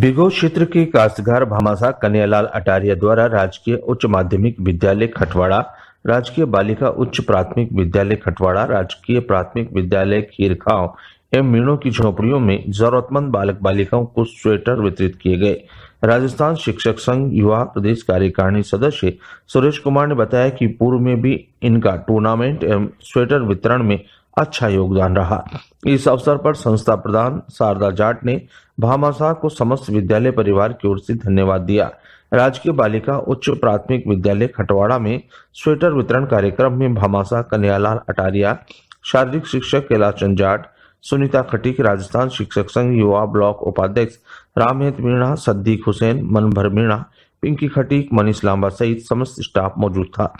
बिगो क्षेत्र के काश्तगार भामासा कन्यालाल अटारिया द्वारा राजकीय उच्च माध्यमिक विद्यालय खटवाड़ा राजकीय बालिका उच्च प्राथमिक विद्यालय खटवाड़ा राजकीय प्राथमिक विद्यालय खीरखाव एवं मीणों की झोपड़ियों में जरूरतमंद बालक बालिकाओं को स्वेटर वितरित किए गए राजस्थान शिक्षक संघ युवा प्रदेश कार्यकारिणी सदस्य सुरेश कुमार ने बताया कि पूर्व में भी इनका टूर्नामेंट एवं स्वेटर वितरण में अच्छा योगदान रहा इस अवसर पर संस्था प्रधान शारदा जाट ने भामाशाह को समस्त विद्यालय परिवार की ओर से धन्यवाद दिया राजकीय बालिका उच्च प्राथमिक विद्यालय खटवाड़ा में स्वेटर वितरण कार्यक्रम में भामाशाह कन्यालाल अटारिया शारीरिक शिक्षक कैलाश चंद जाट सुनीता खटीक राजस्थान शिक्षक संघ युवा ब्लॉक उपाध्यक्ष रामहित मीणा सद्दीक हुसैन मनभर मीणा पिंकी खटीक मनीष लांबा सहित समस्त स्टाफ मौजूद था